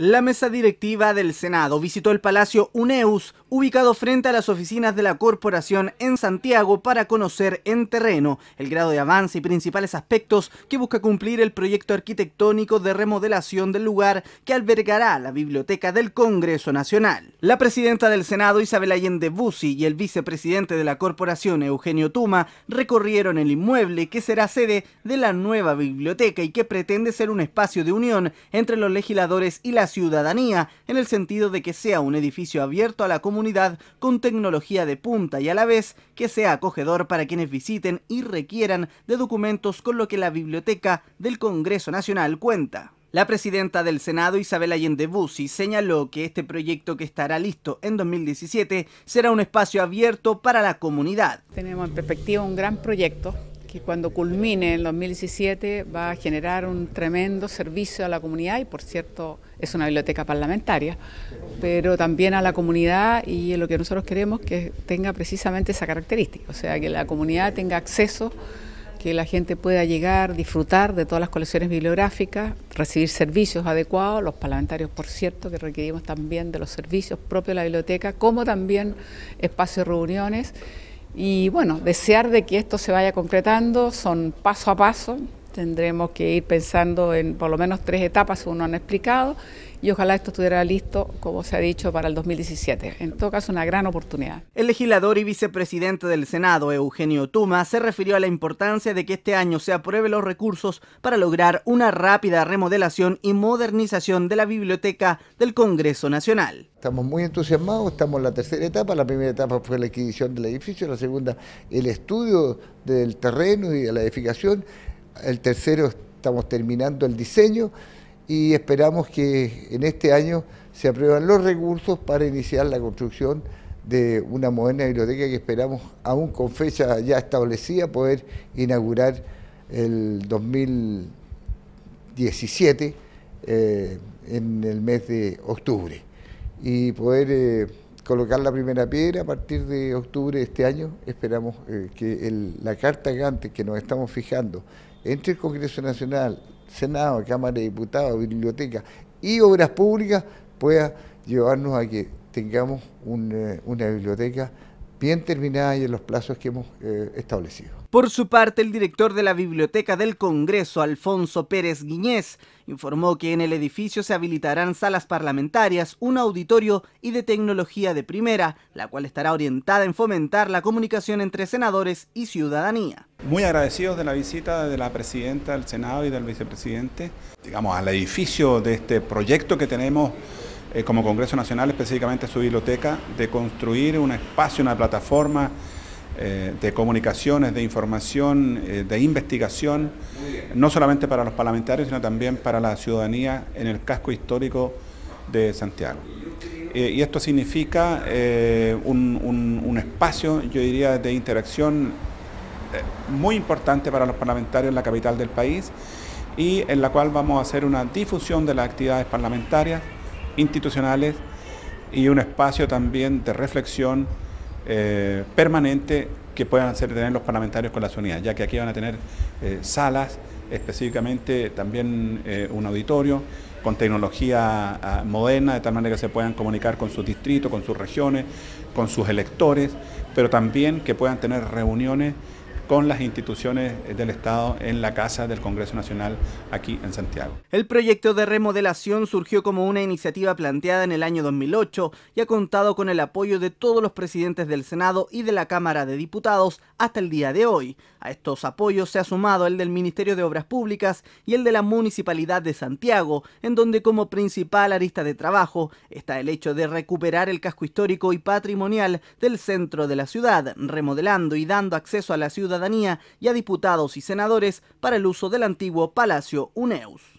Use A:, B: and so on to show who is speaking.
A: La mesa directiva del Senado visitó el Palacio UNEUS, ubicado frente a las oficinas de la corporación en Santiago, para conocer en terreno el grado de avance y principales aspectos que busca cumplir el proyecto arquitectónico de remodelación del lugar que albergará la Biblioteca del Congreso Nacional. La presidenta del Senado, Isabel Allende Bussi, y el vicepresidente de la corporación, Eugenio Tuma, recorrieron el inmueble que será sede de la nueva biblioteca y que pretende ser un espacio de unión entre los legisladores y la ciudadanía en el sentido de que sea un edificio abierto a la comunidad con tecnología de punta y a la vez que sea acogedor para quienes visiten y requieran de documentos con lo que la Biblioteca del Congreso Nacional cuenta. La presidenta del Senado, Isabel Allende Bussi, señaló que este proyecto que estará listo en 2017 será un espacio
B: abierto para la comunidad. Tenemos en perspectiva un gran proyecto que cuando culmine en 2017 va a generar un tremendo servicio a la comunidad y por cierto es una biblioteca parlamentaria, pero también a la comunidad y lo que nosotros queremos que tenga precisamente esa característica, o sea, que la comunidad tenga acceso, que la gente pueda llegar, disfrutar de todas las colecciones bibliográficas, recibir servicios adecuados, los parlamentarios por cierto que requerimos también de los servicios propios de la biblioteca, como también espacios reuniones y bueno, desear de que esto se vaya concretando, son paso a paso, Tendremos que ir pensando en por lo menos tres etapas, uno han explicado, y ojalá esto estuviera listo, como se ha dicho, para el 2017. En todo caso, una gran oportunidad. El
A: legislador y vicepresidente del Senado, Eugenio Tuma, se refirió a la importancia de que este año se apruebe los recursos para lograr una rápida remodelación y modernización de la
C: biblioteca del Congreso Nacional. Estamos muy entusiasmados, estamos en la tercera etapa, la primera etapa fue la adquisición del edificio, la segunda el estudio del terreno y de la edificación el tercero estamos terminando el diseño y esperamos que en este año se aprueban los recursos para iniciar la construcción de una moderna biblioteca que esperamos, aún con fecha ya establecida, poder inaugurar el 2017 eh, en el mes de octubre y poder eh, colocar la primera piedra a partir de octubre de este año. Esperamos eh, que la carta gigante que nos estamos fijando entre el Congreso Nacional, Senado, Cámara de Diputados, Biblioteca y Obras Públicas pueda llevarnos a que tengamos eh, una biblioteca bien terminada y en los plazos que hemos eh, establecido.
A: Por su parte, el director de la Biblioteca del Congreso, Alfonso Pérez Guiñez, informó que en el edificio se habilitarán salas parlamentarias, un auditorio y de tecnología de primera, la cual estará orientada en fomentar la comunicación entre senadores y ciudadanía.
D: Muy agradecidos de la visita de la presidenta del Senado y del vicepresidente, digamos, al edificio de este proyecto que tenemos eh, como Congreso Nacional, específicamente su biblioteca, de construir un espacio, una plataforma eh, de comunicaciones, de información, eh, de investigación, no solamente para los parlamentarios, sino también para la ciudadanía en el casco histórico de Santiago. y esto significa un, espacio, yo diría, de interacción muy importante para los parlamentarios en la capital del país y en la cual vamos a hacer una difusión de las actividades parlamentarias, institucionales y un espacio también de reflexión eh, permanente que puedan hacer tener los parlamentarios con las unidades, ya que aquí van a tener eh, salas, específicamente también eh, un auditorio con tecnología ah, moderna, de tal manera que se puedan comunicar con sus distritos, con sus regiones, con sus electores, pero también que puedan tener reuniones con las instituciones del Estado en la Casa del Congreso Nacional aquí en Santiago.
A: El proyecto de remodelación surgió como una iniciativa planteada en el año 2008 y ha contado con el apoyo de todos los presidentes del Senado y de la Cámara de Diputados hasta el día de hoy. A estos apoyos se ha sumado el del Ministerio de Obras Públicas y el de la Municipalidad de Santiago, en donde como principal arista de trabajo está el hecho de recuperar el casco histórico y patrimonial del centro de la ciudad, remodelando y dando acceso a la ciudad Ciudadanía y a diputados y senadores para el uso del antiguo Palacio UNEUS.